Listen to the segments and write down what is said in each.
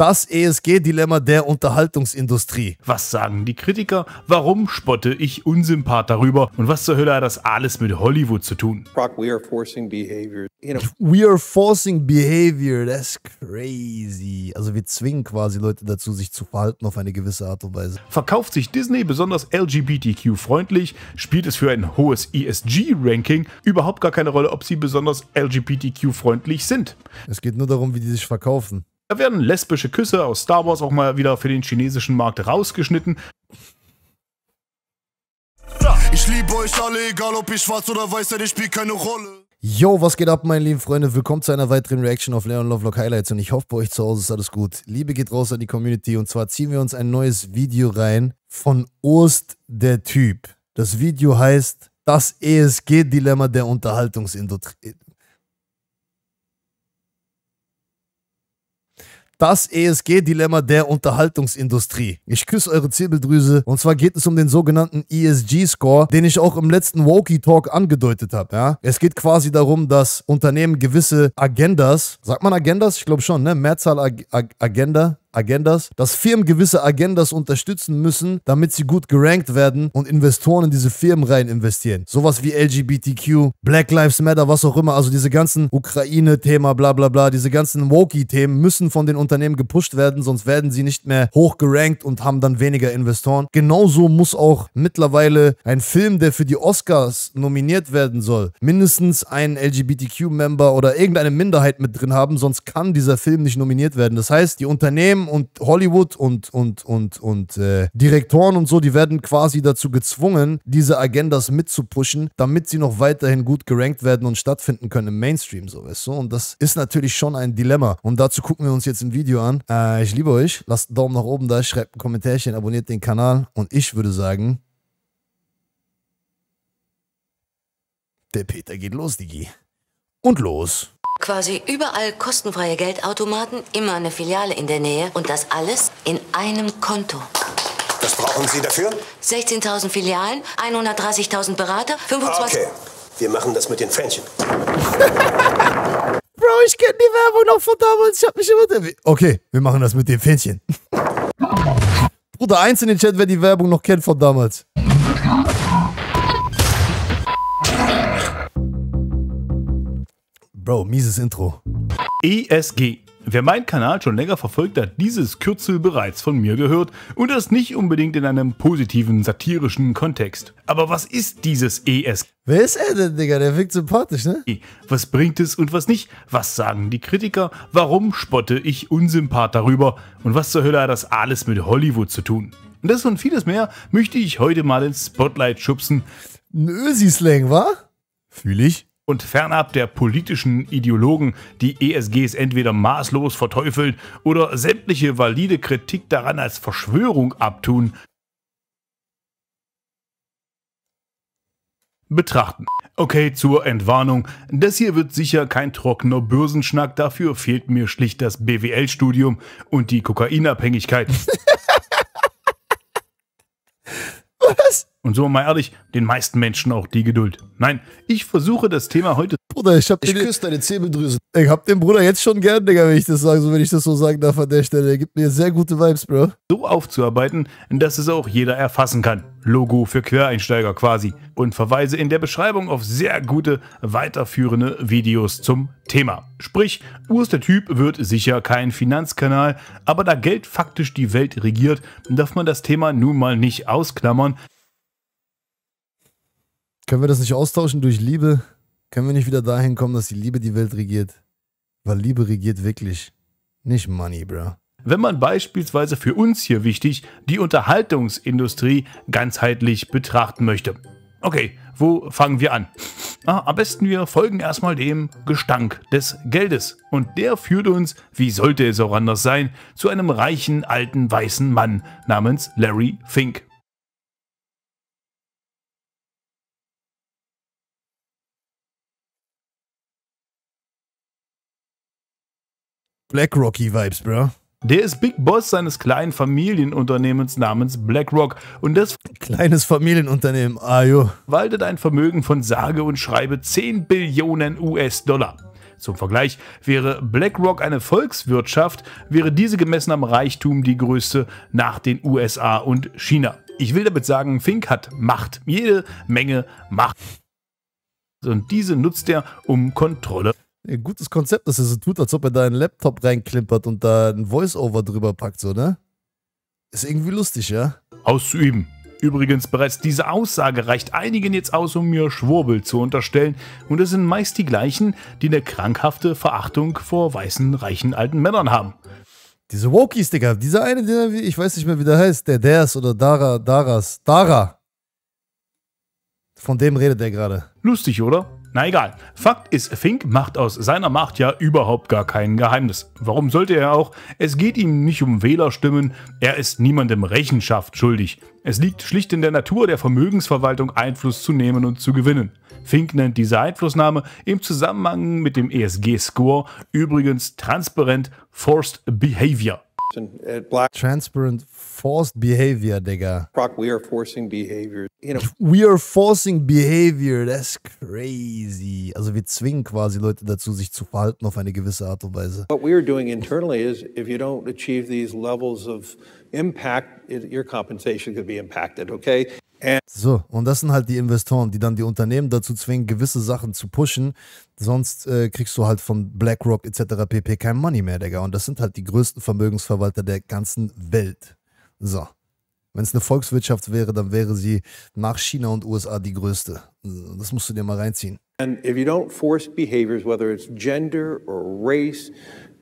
Das ESG-Dilemma der Unterhaltungsindustrie. Was sagen die Kritiker? Warum spotte ich unsympath darüber? Und was zur Hölle hat das alles mit Hollywood zu tun? Brock, we are forcing behavior. You know. We are forcing behavior. That's crazy. Also wir zwingen quasi Leute dazu, sich zu verhalten auf eine gewisse Art und Weise. Verkauft sich Disney besonders LGBTQ-freundlich? Spielt es für ein hohes ESG-Ranking überhaupt gar keine Rolle, ob sie besonders LGBTQ-freundlich sind? Es geht nur darum, wie die sich verkaufen. Da werden lesbische Küsse aus Star Wars auch mal wieder für den chinesischen Markt rausgeschnitten. Ich liebe euch alle, egal ob ich schwarz oder weiß seid, ich spielt keine Rolle. Yo, was geht ab, meine lieben Freunde? Willkommen zu einer weiteren Reaction auf Leon Lovelock Highlights und ich hoffe, bei euch zu Hause ist alles gut. Liebe geht raus an die Community und zwar ziehen wir uns ein neues Video rein von Urst der Typ. Das Video heißt das ESG-Dilemma der Unterhaltungsindustrie. das ESG-Dilemma der Unterhaltungsindustrie. Ich küsse eure Zirbeldrüse und zwar geht es um den sogenannten ESG-Score, den ich auch im letzten Wokey-Talk angedeutet habe. Ja? Es geht quasi darum, dass Unternehmen gewisse Agendas, sagt man Agendas? Ich glaube schon, ne? Mehrzahl Ag Ag Agenda, Agendas, dass Firmen gewisse Agendas unterstützen müssen, damit sie gut gerankt werden und Investoren in diese Firmen rein investieren. Sowas wie LGBTQ, Black Lives Matter, was auch immer, also diese ganzen Ukraine-Thema, bla bla bla, diese ganzen Wokey-Themen müssen von den Unternehmen gepusht werden, sonst werden sie nicht mehr hoch gerankt und haben dann weniger Investoren. Genauso muss auch mittlerweile ein Film, der für die Oscars nominiert werden soll, mindestens einen LGBTQ-Member oder irgendeine Minderheit mit drin haben, sonst kann dieser Film nicht nominiert werden. Das heißt, die Unternehmen Unternehmen und Hollywood und, und, und, und äh, Direktoren und so, die werden quasi dazu gezwungen, diese Agendas mitzupushen, damit sie noch weiterhin gut gerankt werden und stattfinden können im Mainstream, so weißt du. Und das ist natürlich schon ein Dilemma. Und dazu gucken wir uns jetzt ein Video an. Äh, ich liebe euch. Lasst einen Daumen nach oben da, schreibt ein Kommentärchen, abonniert den Kanal und ich würde sagen, der Peter geht los, Digi. Und los. Quasi überall kostenfreie Geldautomaten, immer eine Filiale in der Nähe und das alles in einem Konto. Was brauchen Sie dafür? 16.000 Filialen, 130.000 Berater, 25... Ah, okay, wir machen das mit den Fähnchen. Bro, ich kenne die Werbung noch von damals. Ich hab mich immer... Okay, wir machen das mit den Fähnchen. Bruder, eins in den Chat, wer die Werbung noch kennt von damals. Bro, mieses Intro. ESG. Wer meinen Kanal schon länger verfolgt, hat dieses Kürzel bereits von mir gehört und das nicht unbedingt in einem positiven, satirischen Kontext. Aber was ist dieses ESG? Wer ist er denn, Digga? Der wirkt sympathisch, ne? Was bringt es und was nicht? Was sagen die Kritiker? Warum spotte ich unsympath darüber? Und was zur Hölle hat das alles mit Hollywood zu tun? Und das und vieles mehr möchte ich heute mal ins Spotlight schubsen. Ein Ösi-Slang, wa? Fühl ich und fernab der politischen Ideologen, die ESGs entweder maßlos verteufeln oder sämtliche valide Kritik daran als Verschwörung abtun, betrachten. Okay, zur Entwarnung. Das hier wird sicher kein trockener Börsenschnack, dafür fehlt mir schlicht das BWL-Studium und die Kokainabhängigkeit. Was? Und so mal ehrlich, den meisten Menschen auch die Geduld. Nein, ich versuche das Thema heute. Bruder, ich hab ich den. küsse deine Zähneldrüse. Ich hab den Bruder jetzt schon gern, Digga, wenn ich das sage, so wenn ich das so sagen darf an der Stelle. Er gibt mir sehr gute Vibes, Bro. So aufzuarbeiten, dass es auch jeder erfassen kann. Logo für Quereinsteiger quasi. Und verweise in der Beschreibung auf sehr gute weiterführende Videos zum Thema. Sprich, Urs der Typ wird sicher kein Finanzkanal, aber da Geld faktisch die Welt regiert, darf man das Thema nun mal nicht ausklammern. Können wir das nicht austauschen durch Liebe? Können wir nicht wieder dahin kommen, dass die Liebe die Welt regiert? Weil Liebe regiert wirklich, nicht Money, bro. Wenn man beispielsweise für uns hier wichtig die Unterhaltungsindustrie ganzheitlich betrachten möchte. Okay, wo fangen wir an? Ah, am besten wir folgen erstmal dem Gestank des Geldes. Und der führt uns, wie sollte es auch anders sein, zu einem reichen alten weißen Mann namens Larry Fink. Black Rocky Vibes, bro. Der ist Big Boss seines kleinen Familienunternehmens namens BlackRock und das kleines Familienunternehmen, ah jo. waltet ein Vermögen von sage und schreibe 10 Billionen US-Dollar. Zum Vergleich, wäre BlackRock eine Volkswirtschaft, wäre diese gemessen am Reichtum die größte nach den USA und China. Ich will damit sagen, Fink hat Macht, jede Menge Macht. Und diese nutzt er, um Kontrolle ein gutes Konzept, dass er so tut, als ob er da einen Laptop reinklimpert und da ein Voice-Over drüber packt, so, ne? Ist irgendwie lustig, ja? Auszuüben. Übrigens, bereits diese Aussage reicht einigen jetzt aus, um mir Schwurbel zu unterstellen, und es sind meist die gleichen, die eine krankhafte Verachtung vor weißen, reichen alten Männern haben. Diese Wokies, Digga, dieser eine, der, ich weiß nicht mehr, wie der heißt, der Ders oder Dara, Daras, Dara. Von dem redet er gerade. Lustig, oder? Na egal. Fakt ist, Fink macht aus seiner Macht ja überhaupt gar kein Geheimnis. Warum sollte er auch? Es geht ihm nicht um Wählerstimmen, er ist niemandem Rechenschaft schuldig. Es liegt schlicht in der Natur der Vermögensverwaltung, Einfluss zu nehmen und zu gewinnen. Fink nennt diese Einflussnahme im Zusammenhang mit dem ESG-Score übrigens transparent Forced Behavior. and black transparent forced behavior digger Brock, we are forcing behavior you know we are forcing behavior that's crazy also wir zwingen quasi leute dazu sich zu verhalten auf eine gewisse art und weise what we are doing internally is if you don't achieve these levels of impact it, your compensation could be impacted okay So, und das sind halt die Investoren, die dann die Unternehmen dazu zwingen, gewisse Sachen zu pushen. Sonst äh, kriegst du halt von BlackRock etc. pp. kein Money mehr, Digga. Und das sind halt die größten Vermögensverwalter der ganzen Welt. So. Wenn es eine Volkswirtschaft wäre, dann wäre sie nach China und USA die größte. Das musst du dir mal reinziehen. And if you don't force behaviors, whether it's gender or race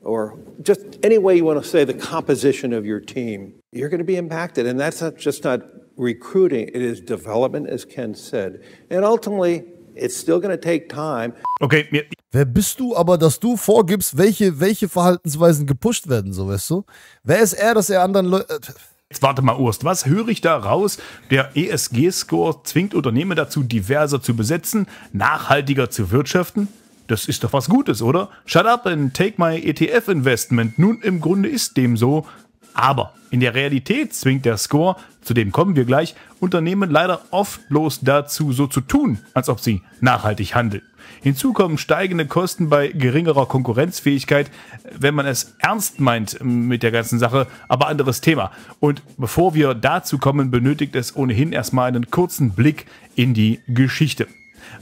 or just any way you want to say the composition of your team, you're going to be impacted. And that's not just not recruiting, it is development, as Ken said. And ultimately, it's still going to take time. Okay, Wer bist du aber, dass du vorgibst, welche, welche Verhaltensweisen gepusht werden, so weißt du? Wer ist er, dass er anderen Leuten. Äh, Jetzt warte mal, Urst, was höre ich da raus? Der ESG-Score zwingt Unternehmen dazu, diverser zu besetzen, nachhaltiger zu wirtschaften? Das ist doch was Gutes, oder? Shut up and take my ETF-Investment. Nun, im Grunde ist dem so. Aber in der Realität zwingt der Score, zu dem kommen wir gleich, Unternehmen leider oft bloß dazu, so zu tun, als ob sie nachhaltig handeln. Hinzu kommen steigende Kosten bei geringerer Konkurrenzfähigkeit, wenn man es ernst meint mit der ganzen Sache, aber anderes Thema. Und bevor wir dazu kommen, benötigt es ohnehin erstmal einen kurzen Blick in die Geschichte.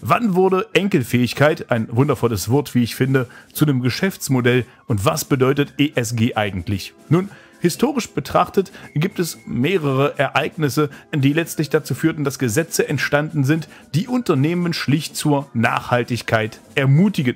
Wann wurde Enkelfähigkeit, ein wundervolles Wort, wie ich finde, zu einem Geschäftsmodell und was bedeutet ESG eigentlich? Nun, Historisch betrachtet gibt es mehrere Ereignisse, die letztlich dazu führten, dass Gesetze entstanden sind, die Unternehmen schlicht zur Nachhaltigkeit ermutigen.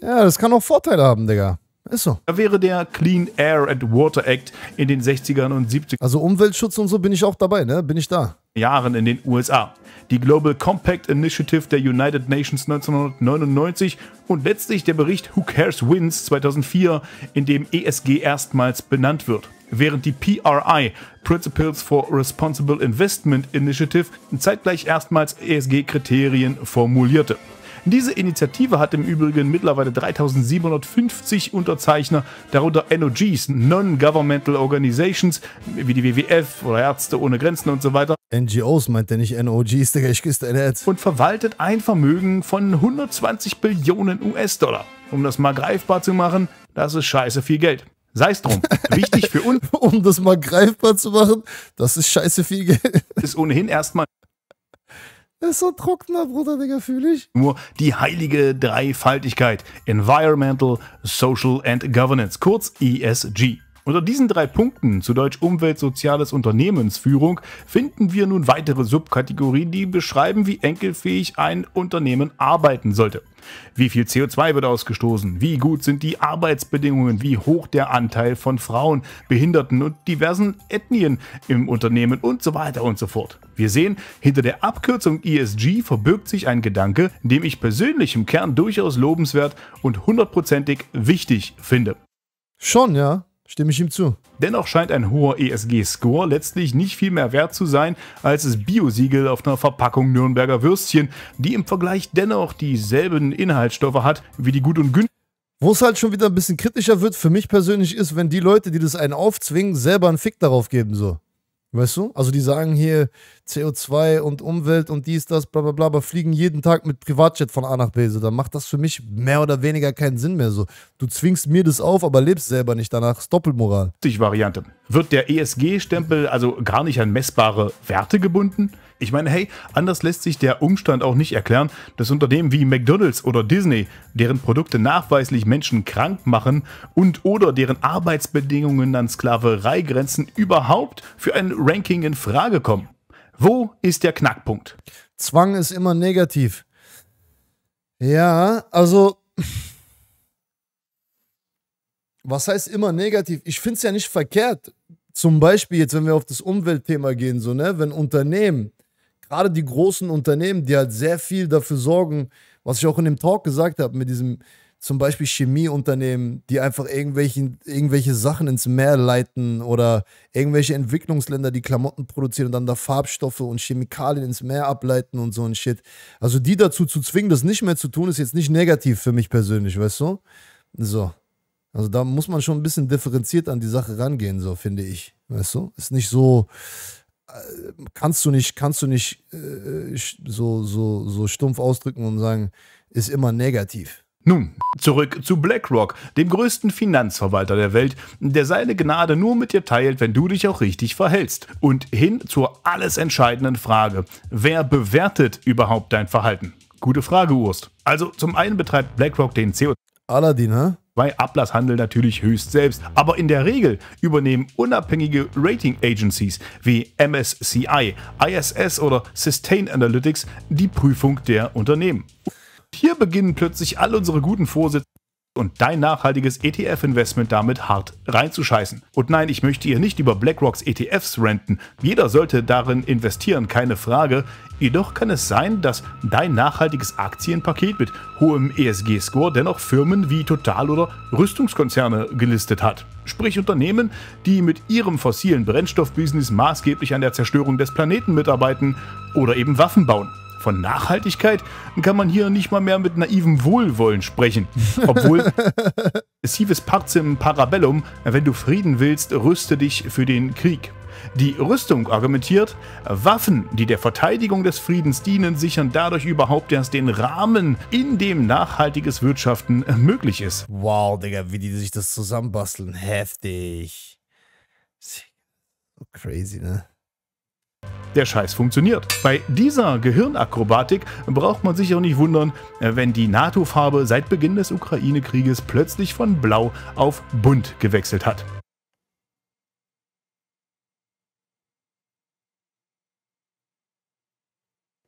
Ja, das kann auch Vorteile haben, Digga. Ist so. Da wäre der Clean Air and Water Act in den 60ern und 70ern. Also Umweltschutz und so bin ich auch dabei, ne? Bin ich da. Jahren in den USA. Die Global Compact Initiative der United Nations 1999 und letztlich der Bericht Who Cares Wins 2004, in dem ESG erstmals benannt wird. Während die PRI, Principles for Responsible Investment Initiative, zeitgleich erstmals ESG-Kriterien formulierte. Diese Initiative hat im Übrigen mittlerweile 3750 Unterzeichner, darunter NOGs, Non-Governmental Organizations, wie die WWF oder Ärzte ohne Grenzen und so weiter. NGOs meint er nicht NOGs, Digga, ich küsse dein Herz. Und verwaltet ein Vermögen von 120 Billionen US-Dollar. Um das mal greifbar zu machen, das ist scheiße viel Geld. Sei es drum. Wichtig für uns. um das mal greifbar zu machen, das ist scheiße viel Geld. Ist ohnehin erstmal ist so ein trockener Bruder, Digga, fühle ich. Nur die heilige Dreifaltigkeit. Environmental, Social and Governance, kurz ESG. Unter diesen drei Punkten, zu Deutsch Umwelt, Soziales, Unternehmensführung, finden wir nun weitere Subkategorien, die beschreiben, wie enkelfähig ein Unternehmen arbeiten sollte. Wie viel CO2 wird ausgestoßen? Wie gut sind die Arbeitsbedingungen? Wie hoch der Anteil von Frauen, Behinderten und diversen Ethnien im Unternehmen und so weiter und so fort? Wir sehen, hinter der Abkürzung ESG verbirgt sich ein Gedanke, den ich persönlich im Kern durchaus lobenswert und hundertprozentig wichtig finde. Schon, ja. Stimme ich ihm zu. Dennoch scheint ein hoher ESG-Score letztlich nicht viel mehr wert zu sein als das Biosiegel auf einer Verpackung Nürnberger Würstchen, die im Vergleich dennoch dieselben Inhaltsstoffe hat wie die gut und günstig. Wo es halt schon wieder ein bisschen kritischer wird für mich persönlich ist, wenn die Leute, die das einen aufzwingen, selber einen Fick darauf geben so. Weißt du? Also die sagen hier CO2 und Umwelt und dies, das, bla bla bla, aber fliegen jeden Tag mit Privatjet von A nach B. So, dann macht das für mich mehr oder weniger keinen Sinn mehr. So, du zwingst mir das auf, aber lebst selber nicht danach. Das ist Doppelmoral. Variante. Wird der ESG-Stempel also gar nicht an messbare Werte gebunden? Ich meine, hey, anders lässt sich der Umstand auch nicht erklären, dass Unternehmen wie McDonald's oder Disney, deren Produkte nachweislich Menschen krank machen und oder deren Arbeitsbedingungen an Sklaverei grenzen, überhaupt für ein Ranking in Frage kommen. Wo ist der Knackpunkt? Zwang ist immer negativ. Ja, also was heißt immer negativ? Ich finde es ja nicht verkehrt. Zum Beispiel jetzt, wenn wir auf das Umweltthema gehen, so, ne, wenn Unternehmen gerade die großen Unternehmen, die halt sehr viel dafür sorgen, was ich auch in dem Talk gesagt habe, mit diesem zum Beispiel Chemieunternehmen, die einfach irgendwelchen, irgendwelche Sachen ins Meer leiten oder irgendwelche Entwicklungsländer, die Klamotten produzieren und dann da Farbstoffe und Chemikalien ins Meer ableiten und so ein Shit. Also die dazu zu zwingen, das nicht mehr zu tun, ist jetzt nicht negativ für mich persönlich, weißt du? So. Also da muss man schon ein bisschen differenziert an die Sache rangehen, so finde ich. Weißt du? Ist nicht so, kannst du nicht, kannst du nicht äh, so, so, so stumpf ausdrücken und sagen, ist immer negativ. Nun, zurück zu BlackRock, dem größten Finanzverwalter der Welt, der seine Gnade nur mit dir teilt, wenn du dich auch richtig verhältst. Und hin zur alles entscheidenden Frage, wer bewertet überhaupt dein Verhalten? Gute Frage, Urst. Also zum einen betreibt BlackRock den CO2. Aladdin, hä? Bei Ablasshandel natürlich höchst selbst, aber in der Regel übernehmen unabhängige Rating Agencies wie MSCI, ISS oder Sustain Analytics die Prüfung der Unternehmen. Hier beginnen plötzlich all unsere guten Vorsätze und dein nachhaltiges ETF-Investment damit hart reinzuscheißen. Und nein, ich möchte hier nicht über BlackRocks ETFs renten. Jeder sollte darin investieren, keine Frage. Jedoch kann es sein, dass dein nachhaltiges Aktienpaket mit hohem ESG-Score dennoch Firmen wie Total oder Rüstungskonzerne gelistet hat. Sprich Unternehmen, die mit ihrem fossilen Brennstoffbusiness maßgeblich an der Zerstörung des Planeten mitarbeiten oder eben Waffen bauen. Von Nachhaltigkeit kann man hier nicht mal mehr mit naivem Wohlwollen sprechen. Obwohl Sives Parzim Parabellum, wenn du Frieden willst, rüste dich für den Krieg. Die Rüstung argumentiert, Waffen, die der Verteidigung des Friedens dienen, sichern dadurch überhaupt erst den Rahmen, in dem nachhaltiges Wirtschaften möglich ist. Wow, Digga, wie die sich das zusammenbasteln. Heftig. crazy, ne? der Scheiß funktioniert. Bei dieser Gehirnakrobatik braucht man sich auch nicht wundern, äh, wenn die NATO-Farbe seit Beginn des Ukraine-Krieges plötzlich von blau auf bunt gewechselt hat.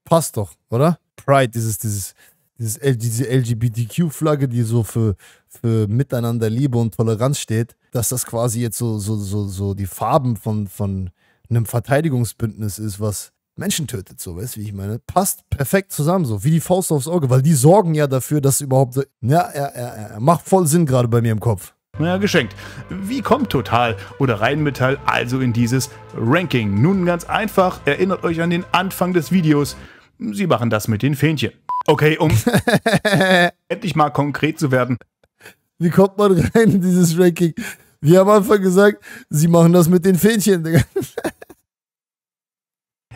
Passt doch, oder? Pride, dieses, dieses, dieses, diese LGBTQ-Flagge, die so für, für Miteinander, Liebe und Toleranz steht, dass das quasi jetzt so, so, so, so die Farben von, von einem Verteidigungsbündnis ist, was Menschen tötet, so weißt du, wie ich meine, passt perfekt zusammen, so wie die Faust aufs Auge, weil die sorgen ja dafür, dass überhaupt. Ja, ja, ja, ja, macht voll Sinn gerade bei mir im Kopf. Na, geschenkt. Wie kommt Total oder Rheinmetall also in dieses Ranking? Nun ganz einfach, erinnert euch an den Anfang des Videos. Sie machen das mit den Fähnchen. Okay, um endlich mal konkret zu werden. Wie kommt man rein in dieses Ranking? Wir haben am Anfang gesagt, sie machen das mit den Fähnchen. Digga.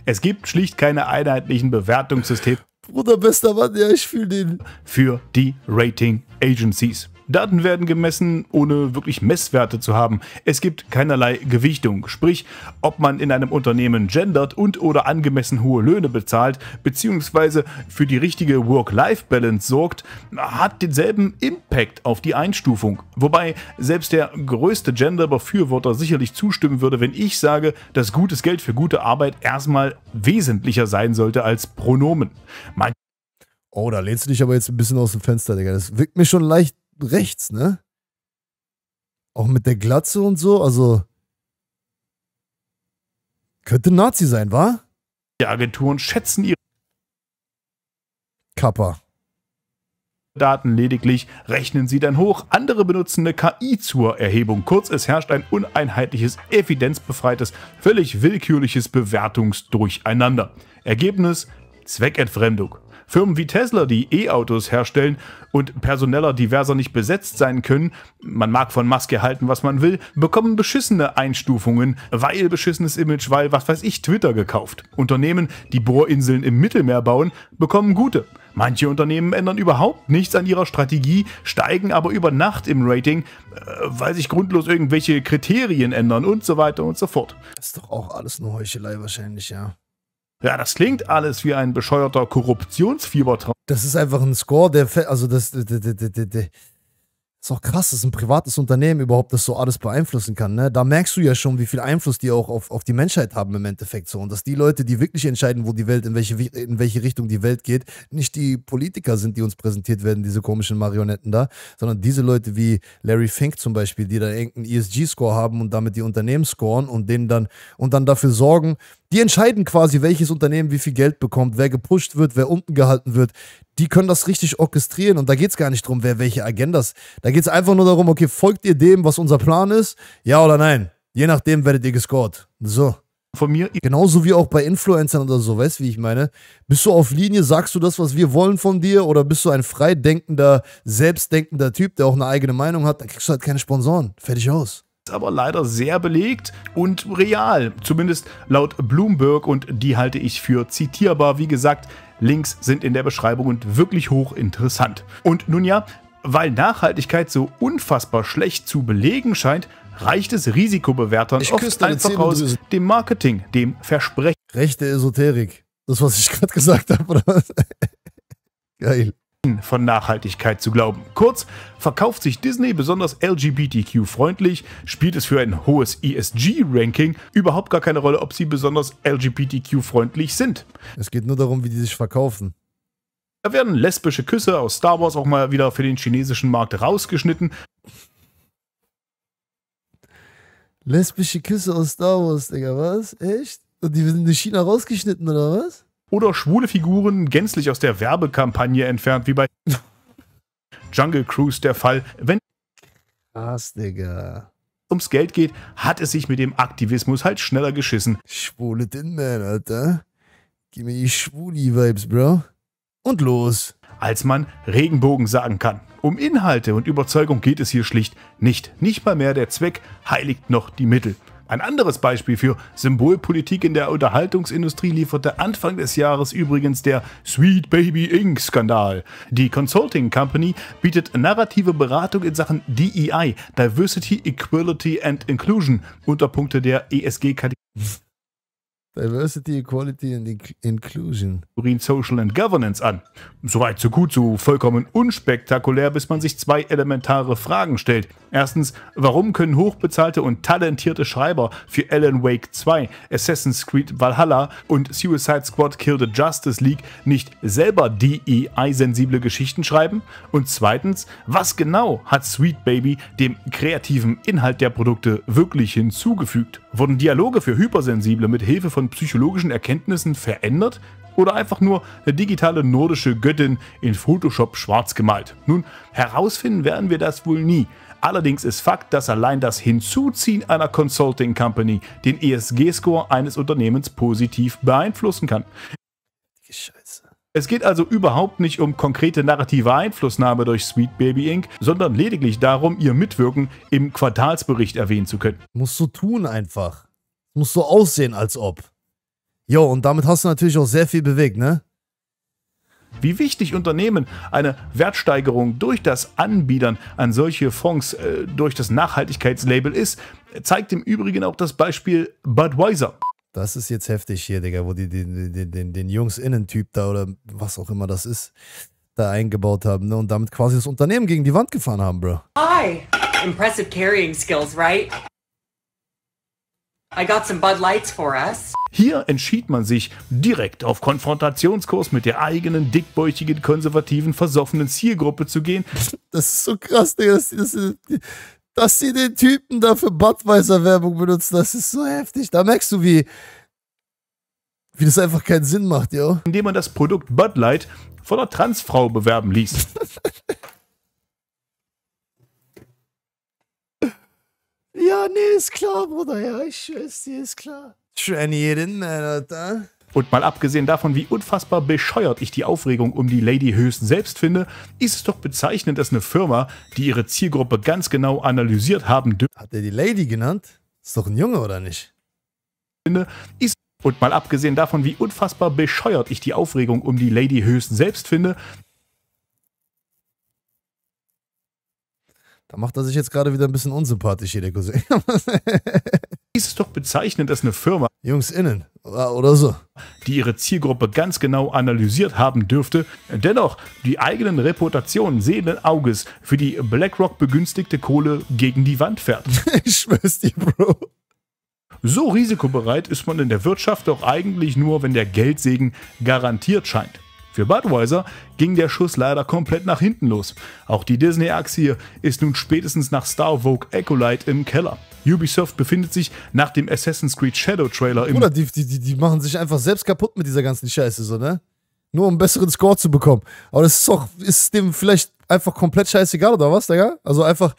Es gibt schlicht keine einheitlichen Bewertungssysteme. Bruder, bester Mann, ja, ich fühle den. Für die Rating Agencies. Daten werden gemessen, ohne wirklich Messwerte zu haben. Es gibt keinerlei Gewichtung, sprich, ob man in einem Unternehmen gendert und oder angemessen hohe Löhne bezahlt, beziehungsweise für die richtige Work-Life-Balance sorgt, hat denselben Impact auf die Einstufung. Wobei selbst der größte Gender-Befürworter sicherlich zustimmen würde, wenn ich sage, dass gutes Geld für gute Arbeit erstmal wesentlicher sein sollte als Pronomen. Man Oh, da lehnst du dich aber jetzt ein bisschen aus dem Fenster, Digga. Das wirkt mir schon leicht rechts, ne? Auch mit der Glatze und so, also. Könnte Nazi sein, wa? Die Agenturen schätzen ihre Kappa. Daten lediglich, rechnen sie dann hoch. Andere benutzen eine KI zur Erhebung. Kurz, es herrscht ein uneinheitliches, evidenzbefreites, völlig willkürliches Bewertungsdurcheinander. Ergebnis: Zweckentfremdung. Firmen wie Tesla, die E-Autos herstellen und personeller diverser nicht besetzt sein können, man mag von Maske halten, was man will, bekommen beschissene Einstufungen, weil beschissenes Image, weil was weiß ich, Twitter gekauft. Unternehmen, die Bohrinseln im Mittelmeer bauen, bekommen gute. Manche Unternehmen ändern überhaupt nichts an ihrer Strategie, steigen aber über Nacht im Rating, äh, weil sich grundlos irgendwelche Kriterien ändern und so weiter und so fort. Das ist doch auch alles eine Heuchelei wahrscheinlich, ja. Ja, das klingt alles wie ein bescheuerter Korruptionsfiebertraum. Das ist einfach ein Score, der, also das, der, der, der, ist auch krass, dass ein privates Unternehmen überhaupt das so alles beeinflussen kann. Ne? Da merkst du ja schon, wie viel Einfluss die auch auf, auf die Menschheit haben im Endeffekt so. Und dass die Leute, die wirklich entscheiden, wo die Welt, in welche, in welche Richtung die Welt geht, nicht die Politiker sind, die uns präsentiert werden, diese komischen Marionetten da, sondern diese Leute wie Larry Fink zum Beispiel, die da irgendeinen ESG-Score haben und damit die Unternehmen scoren und denen dann und dann dafür sorgen, die entscheiden quasi, welches Unternehmen wie viel Geld bekommt, wer gepusht wird, wer unten gehalten wird die können das richtig orchestrieren und da geht es gar nicht darum, wer welche Agendas. Da geht es einfach nur darum, okay, folgt ihr dem, was unser Plan ist? Ja oder nein? Je nachdem werdet ihr gescored. So. Von mir. Genauso wie auch bei Influencern oder so, weißt du, wie ich meine? Bist du auf Linie, sagst du das, was wir wollen von dir oder bist du ein freidenkender, selbstdenkender Typ, der auch eine eigene Meinung hat? Dann kriegst du halt keine Sponsoren. Fertig aus aber leider sehr belegt und real, zumindest laut Bloomberg und die halte ich für zitierbar. Wie gesagt, Links sind in der Beschreibung und wirklich hochinteressant. Und nun ja, weil Nachhaltigkeit so unfassbar schlecht zu belegen scheint, reicht es Risikobewertern ich oft einfach aus dem Marketing, dem Versprechen. Rechte Esoterik. Das, was ich gerade gesagt habe, oder was? Geil von Nachhaltigkeit zu glauben. Kurz, verkauft sich Disney besonders LGBTQ-freundlich, spielt es für ein hohes ESG-Ranking überhaupt gar keine Rolle, ob sie besonders LGBTQ-freundlich sind. Es geht nur darum, wie die sich verkaufen. Da werden lesbische Küsse aus Star Wars auch mal wieder für den chinesischen Markt rausgeschnitten. Lesbische Küsse aus Star Wars, Digga, was? Echt? Und die sind in China rausgeschnitten, oder was? oder schwule Figuren gänzlich aus der Werbekampagne entfernt, wie bei Jungle Cruise der Fall. Wenn Krass, Digga. ums Geld geht, hat es sich mit dem Aktivismus halt schneller geschissen. Schwule Tin Man, Alter. Gib mir die Schwuli-Vibes, Bro. Und los. Als man Regenbogen sagen kann. Um Inhalte und Überzeugung geht es hier schlicht nicht. Nicht mal mehr der Zweck heiligt noch die Mittel. Ein anderes Beispiel für Symbolpolitik in der Unterhaltungsindustrie lieferte Anfang des Jahres übrigens der Sweet Baby Inc. Skandal. Die Consulting Company bietet narrative Beratung in Sachen DEI, Diversity, Equality and Inclusion, Unterpunkte der ESG-Kategorie. Diversity, Equality and Inclusion. Social and Governance an. Soweit, so gut, so vollkommen unspektakulär, bis man sich zwei elementare Fragen stellt. Erstens, warum können hochbezahlte und talentierte Schreiber für Alan Wake 2, Assassin's Creed Valhalla und Suicide Squad Kill the Justice League nicht selber DEI-sensible e Geschichten schreiben? Und zweitens, was genau hat Sweet Baby dem kreativen Inhalt der Produkte wirklich hinzugefügt? Wurden Dialoge für Hypersensible mit Hilfe von psychologischen Erkenntnissen verändert oder einfach nur eine digitale nordische Göttin in Photoshop schwarz gemalt? Nun, herausfinden werden wir das wohl nie. Allerdings ist Fakt, dass allein das Hinzuziehen einer Consulting Company den ESG-Score eines Unternehmens positiv beeinflussen kann. Scheiße. Es geht also überhaupt nicht um konkrete narrative Einflussnahme durch Sweet Baby Inc., sondern lediglich darum, ihr Mitwirken im Quartalsbericht erwähnen zu können. Musst du tun einfach. Musst du aussehen, als ob. Jo, und damit hast du natürlich auch sehr viel bewegt, ne? Wie wichtig Unternehmen eine Wertsteigerung durch das Anbiedern an solche Fonds äh, durch das Nachhaltigkeitslabel ist, zeigt im Übrigen auch das Beispiel Budweiser. Das ist jetzt heftig hier, Digga, wo die den, den, den, den Jungs-Innentyp da oder was auch immer das ist, da eingebaut haben ne? und damit quasi das Unternehmen gegen die Wand gefahren haben, Bro. Hi! Impressive carrying skills, right? I got some Bud Lights for us. Hier entschied man sich direkt auf Konfrontationskurs mit der eigenen dickbäuchigen, konservativen, versoffenen Zielgruppe zu gehen. Das ist so krass, Digga. Das, das, dass sie den Typen dafür Budweiser-Werbung benutzen, das ist so heftig. Da merkst du, wie, wie das einfach keinen Sinn macht, ja. Indem man das Produkt Bud Light von einer Transfrau bewerben ließ. ja, nee, ist klar, Bruder, ja, ich schwör's dir, ist klar. Tranny in, man, Alter. Und mal abgesehen davon, wie unfassbar bescheuert ich die Aufregung um die Lady Höchst selbst finde, ist es doch bezeichnend, dass eine Firma, die ihre Zielgruppe ganz genau analysiert haben dürfte. Hat er die Lady genannt? Ist doch ein Junge, oder nicht? Ist und mal abgesehen davon, wie unfassbar bescheuert ich die Aufregung um die Lady Höchst selbst finde. Da macht er sich jetzt gerade wieder ein bisschen unsympathisch hier, der Cousin. ist es doch bezeichnend, dass eine Firma Jungs innen oder so, die ihre Zielgruppe ganz genau analysiert haben dürfte, dennoch die eigenen Reputationen sehenden Auges für die BlackRock begünstigte Kohle gegen die Wand fährt. ich schwör's dir, Bro. So risikobereit ist man in der Wirtschaft doch eigentlich nur, wenn der Geldsegen garantiert scheint. Für Budweiser ging der Schuss leider komplett nach hinten los. Auch die Disney-Aktie ist nun spätestens nach Star Vogue Acolyte im Keller. Ubisoft befindet sich nach dem Assassin's Creed Shadow Trailer im. Oder die, die, die machen sich einfach selbst kaputt mit dieser ganzen Scheiße, so, ne? Nur um einen besseren Score zu bekommen. Aber das ist doch, ist dem vielleicht einfach komplett scheißegal, oder was, Digga? Also einfach,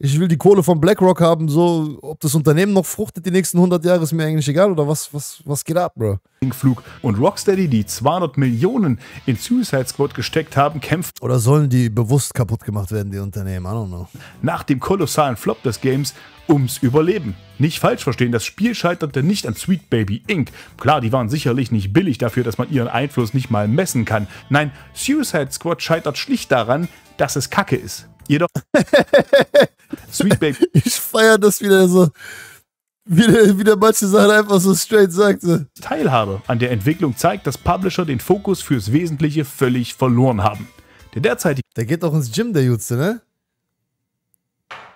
ich will die Kohle von BlackRock haben, so, ob das Unternehmen noch fruchtet die nächsten 100 Jahre, ist mir eigentlich egal oder was, was, was geht ab, Bro? Flug und Rocksteady, die 200 Millionen in Suicide Squad gesteckt haben, kämpft. Oder sollen die bewusst kaputt gemacht werden, die Unternehmen? I don't know. Nach dem kolossalen Flop des Games ums Überleben. Nicht falsch verstehen, das Spiel scheiterte nicht an Sweet Baby Inc. Klar, die waren sicherlich nicht billig dafür, dass man ihren Einfluss nicht mal messen kann. Nein, Suicide Squad scheitert schlicht daran, dass es Kacke ist. Jedoch. Sweet Baby. Ich feiere das wieder so, wie der manche Sachen einfach so straight sagte. Teilhabe an der Entwicklung zeigt, dass Publisher den Fokus fürs Wesentliche völlig verloren haben. Der derzeitige. Der geht auch ins Gym, der Jutze, ne?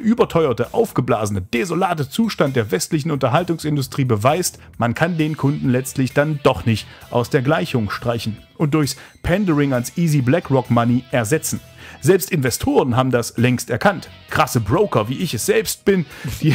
überteuerte, aufgeblasene, desolate Zustand der westlichen Unterhaltungsindustrie beweist, man kann den Kunden letztlich dann doch nicht aus der Gleichung streichen und durchs Pandering ans Easy BlackRock Money ersetzen. Selbst Investoren haben das längst erkannt. Krasse Broker, wie ich es selbst bin, die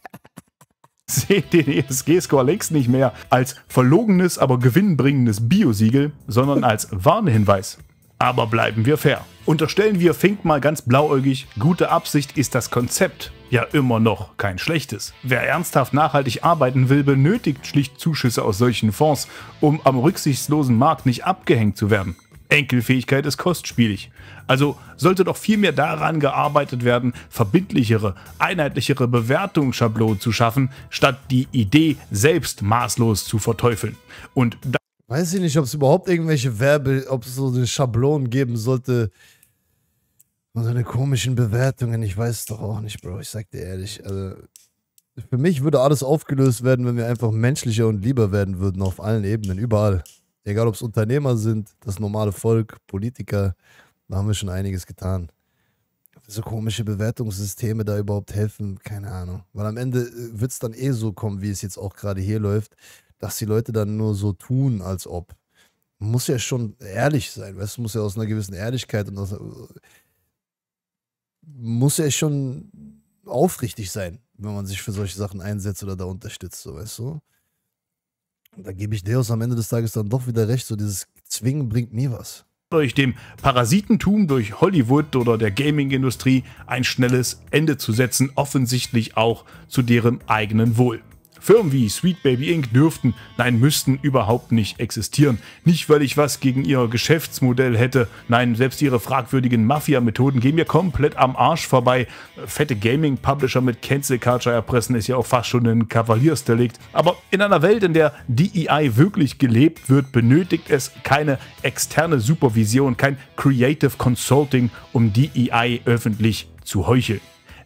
sehen den ESG-Score längst nicht mehr als verlogenes, aber gewinnbringendes Biosiegel, sondern als Warnhinweis. Aber bleiben wir fair. Unterstellen wir Fink mal ganz blauäugig, gute Absicht ist das Konzept. Ja, immer noch kein schlechtes. Wer ernsthaft nachhaltig arbeiten will, benötigt schlicht Zuschüsse aus solchen Fonds, um am rücksichtslosen Markt nicht abgehängt zu werden. Enkelfähigkeit ist kostspielig. Also sollte doch viel mehr daran gearbeitet werden, verbindlichere, einheitlichere Bewertungsschablonen zu schaffen, statt die Idee selbst maßlos zu verteufeln. Und Weiß ich nicht, ob es überhaupt irgendwelche Werbe, ob es so eine Schablon geben sollte. Und so eine komischen Bewertungen. Ich weiß es doch auch nicht, Bro. Ich sag dir ehrlich. Also, für mich würde alles aufgelöst werden, wenn wir einfach menschlicher und lieber werden würden auf allen Ebenen, überall. Egal, ob es Unternehmer sind, das normale Volk, Politiker, da haben wir schon einiges getan. So komische Bewertungssysteme da überhaupt helfen, keine Ahnung. Weil am Ende äh, wird es dann eh so kommen, wie es jetzt auch gerade hier läuft dass die Leute dann nur so tun, als ob. Man muss ja schon ehrlich sein, weißt du, muss ja aus einer gewissen Ehrlichkeit und aus, muss ja schon aufrichtig sein, wenn man sich für solche Sachen einsetzt oder da unterstützt, so weißt du. Und da gebe ich Deus am Ende des Tages dann doch wieder recht, so dieses Zwingen bringt nie was. Durch dem Parasitentum, durch Hollywood oder der Gaming-Industrie ein schnelles Ende zu setzen, offensichtlich auch zu deren eigenen Wohl. Firmen wie Sweet Baby Inc. dürften, nein, müssten überhaupt nicht existieren. Nicht, weil ich was gegen ihr Geschäftsmodell hätte. Nein, selbst ihre fragwürdigen Mafia-Methoden gehen mir komplett am Arsch vorbei. Fette Gaming-Publisher mit Cancel Culture erpressen ist ja auch fast schon ein Kavaliersdelikt. Aber in einer Welt, in der DEI wirklich gelebt wird, benötigt es keine externe Supervision, kein Creative Consulting, um DEI öffentlich zu heucheln.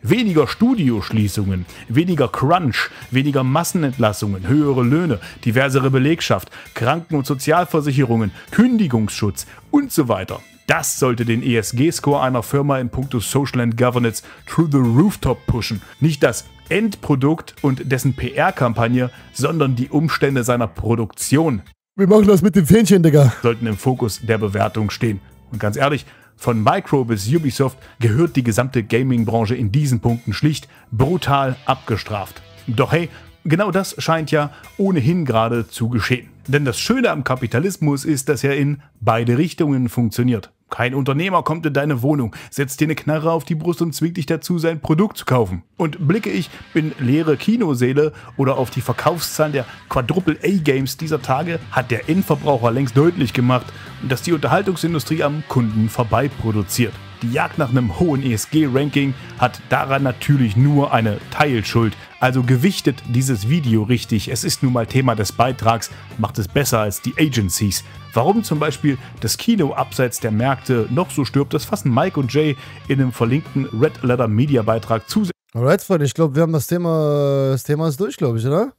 Weniger Studioschließungen, weniger Crunch, weniger Massenentlassungen, höhere Löhne, diversere Belegschaft, Kranken- und Sozialversicherungen, Kündigungsschutz und so weiter. Das sollte den ESG-Score einer Firma in puncto Social and Governance through the rooftop pushen. Nicht das Endprodukt und dessen PR-Kampagne, sondern die Umstände seiner Produktion. Wir machen das mit dem Fähnchen, Digga. Sollten im Fokus der Bewertung stehen. Und ganz ehrlich, von Micro bis Ubisoft gehört die gesamte Gaming-Branche in diesen Punkten schlicht brutal abgestraft. Doch hey, genau das scheint ja ohnehin gerade zu geschehen. Denn das Schöne am Kapitalismus ist, dass er in beide Richtungen funktioniert. Kein Unternehmer kommt in deine Wohnung, setzt dir eine Knarre auf die Brust und zwingt dich dazu, sein Produkt zu kaufen. Und blicke ich in leere Kinoseele oder auf die Verkaufszahlen der Quadruple-A-Games dieser Tage, hat der Endverbraucher längst deutlich gemacht, dass die Unterhaltungsindustrie am Kunden vorbei produziert. Die Jagd nach einem hohen ESG-Ranking hat daran natürlich nur eine Teilschuld. Also gewichtet dieses Video richtig. Es ist nun mal Thema des Beitrags, macht es besser als die Agencies. Warum zum Beispiel das Kino abseits der Märkte noch so stirbt, das fassen Mike und Jay in einem verlinkten Red Letter Media Beitrag zusätzlich. Alright, Freunde, ich glaube, wir haben das Thema, das Thema ist durch, glaube ich, oder?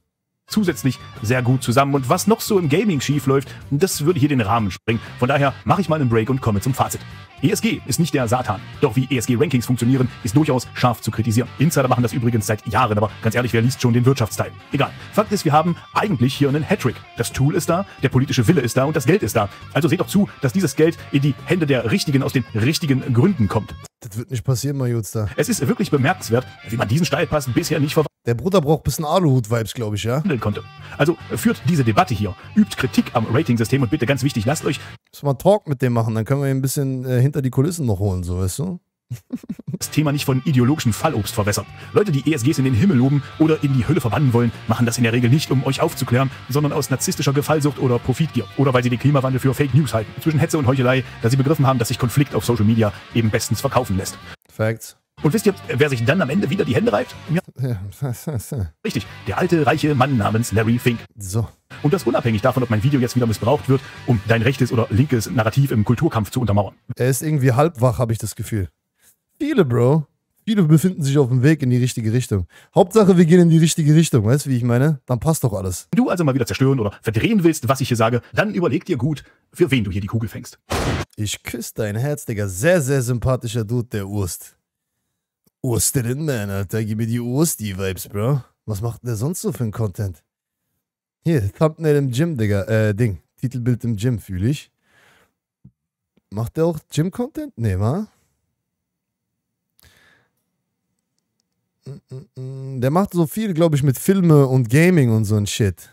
zusätzlich sehr gut zusammen. Und was noch so im Gaming schief läuft, das würde hier den Rahmen sprengen. Von daher mache ich mal einen Break und komme zum Fazit. ESG ist nicht der Satan. Doch wie ESG-Rankings funktionieren, ist durchaus scharf zu kritisieren. Insider machen das übrigens seit Jahren, aber ganz ehrlich, wer liest schon den Wirtschaftsteil? Egal. Fakt ist, wir haben eigentlich hier einen Hattrick. Das Tool ist da, der politische Wille ist da und das Geld ist da. Also seht doch zu, dass dieses Geld in die Hände der Richtigen aus den richtigen Gründen kommt. Das wird nicht passieren, Majutster. Es ist wirklich bemerkenswert, wie man diesen Steilpass bisher nicht verwandelt. Der Bruder braucht ein bisschen Aluhut-Vibes, glaube ich, ja? konnte. Also führt diese Debatte hier, übt Kritik am Rating-System und bitte ganz wichtig, lasst euch. Müssen wir einen Talk mit dem machen, dann können wir ihn ein bisschen äh, hinter die Kulissen noch holen, so weißt du? das Thema nicht von ideologischen Fallobst verwässern. Leute, die ESGs in den Himmel loben oder in die Hülle verbannen wollen, machen das in der Regel nicht, um euch aufzuklären, sondern aus narzisstischer Gefallsucht oder Profitgier. Oder weil sie den Klimawandel für Fake News halten. Zwischen Hetze und Heuchelei, da sie begriffen haben, dass sich Konflikt auf Social Media eben bestens verkaufen lässt. Facts. Und wisst ihr, wer sich dann am Ende wieder die Hände reibt? Ja. Richtig, der alte, reiche Mann namens Larry Fink. So. Und das unabhängig davon, ob mein Video jetzt wieder missbraucht wird, um dein rechtes oder linkes Narrativ im Kulturkampf zu untermauern. Er ist irgendwie halbwach, habe ich das Gefühl. Viele, Bro. Viele befinden sich auf dem Weg in die richtige Richtung. Hauptsache, wir gehen in die richtige Richtung, weißt du, wie ich meine? Dann passt doch alles. Wenn du also mal wieder zerstören oder verdrehen willst, was ich hier sage, dann überleg dir gut, für wen du hier die Kugel fängst. Ich küsse dein Herz, Digga. Sehr, sehr sympathischer Dude, der Urst. Osterin Man, Alter. Gib mir die Osti-Vibes, Bro. Was macht der sonst so für ein Content? Hier, Thumbnail im Gym, Digga. Äh, Ding. Titelbild im Gym, fühle ich. Macht der auch Gym-Content? Nee, wa? Mm, mm, mm. Der macht so viel, glaube ich, mit Filme und Gaming und so ein Shit.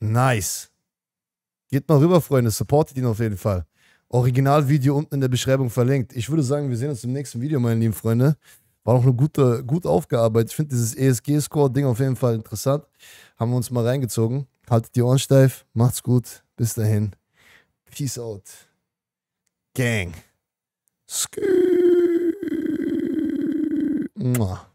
Nice. Geht mal rüber, Freunde. Supportet ihn auf jeden Fall. Originalvideo unten in der Beschreibung verlinkt. Ich würde sagen, wir sehen uns im nächsten Video, meine lieben Freunde war noch eine gute, gut aufgearbeitet. Ich finde dieses ESG-Score-Ding auf jeden Fall interessant. Haben wir uns mal reingezogen. Haltet die Ohren steif, macht's gut, bis dahin. Peace out. Gang. Skü. Mua.